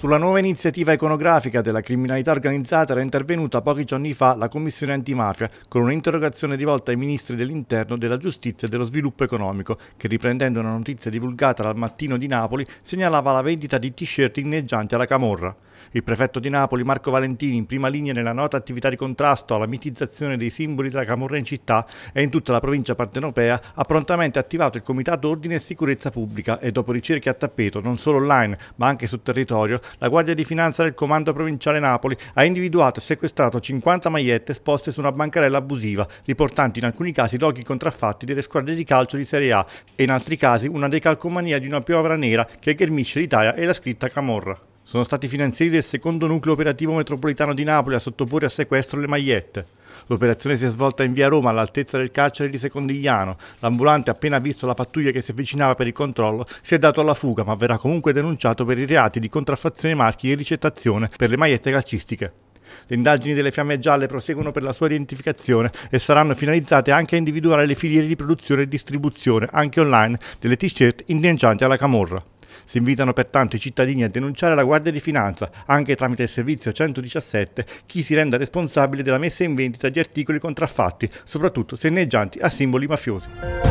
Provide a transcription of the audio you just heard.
Sulla nuova iniziativa iconografica della criminalità organizzata era intervenuta pochi giorni fa la Commissione antimafia con un'interrogazione rivolta ai ministri dell'Interno, della Giustizia e dello Sviluppo Economico, che riprendendo una notizia divulgata dal mattino di Napoli segnalava la vendita di t-shirt inneggianti alla camorra. Il prefetto di Napoli, Marco Valentini, in prima linea nella nota attività di contrasto alla mitizzazione dei simboli della Camorra in città e in tutta la provincia partenopea, ha prontamente attivato il Comitato Ordine e Sicurezza Pubblica e dopo ricerche a tappeto, non solo online ma anche sul territorio, la Guardia di Finanza del Comando Provinciale Napoli ha individuato e sequestrato 50 magliette esposte su una bancarella abusiva, riportanti in alcuni casi loghi contraffatti delle squadre di calcio di Serie A e in altri casi una decalcomania di una piovra nera che ghermisce l'Italia e la scritta Camorra. Sono stati finanzieri del secondo nucleo operativo metropolitano di Napoli a sottoporre a sequestro le magliette. L'operazione si è svolta in via Roma all'altezza del carcere di Secondigliano. L'ambulante, appena visto la pattuglia che si avvicinava per il controllo, si è dato alla fuga, ma verrà comunque denunciato per i reati di contraffazione marchi e ricettazione per le magliette calcistiche. Le indagini delle fiamme gialle proseguono per la sua identificazione e saranno finalizzate anche a individuare le filiere di produzione e distribuzione, anche online, delle t-shirt indieggianti alla camorra. Si invitano pertanto i cittadini a denunciare alla Guardia di Finanza, anche tramite il servizio 117, chi si renda responsabile della messa in vendita di articoli contraffatti, soprattutto se inneggianti a simboli mafiosi.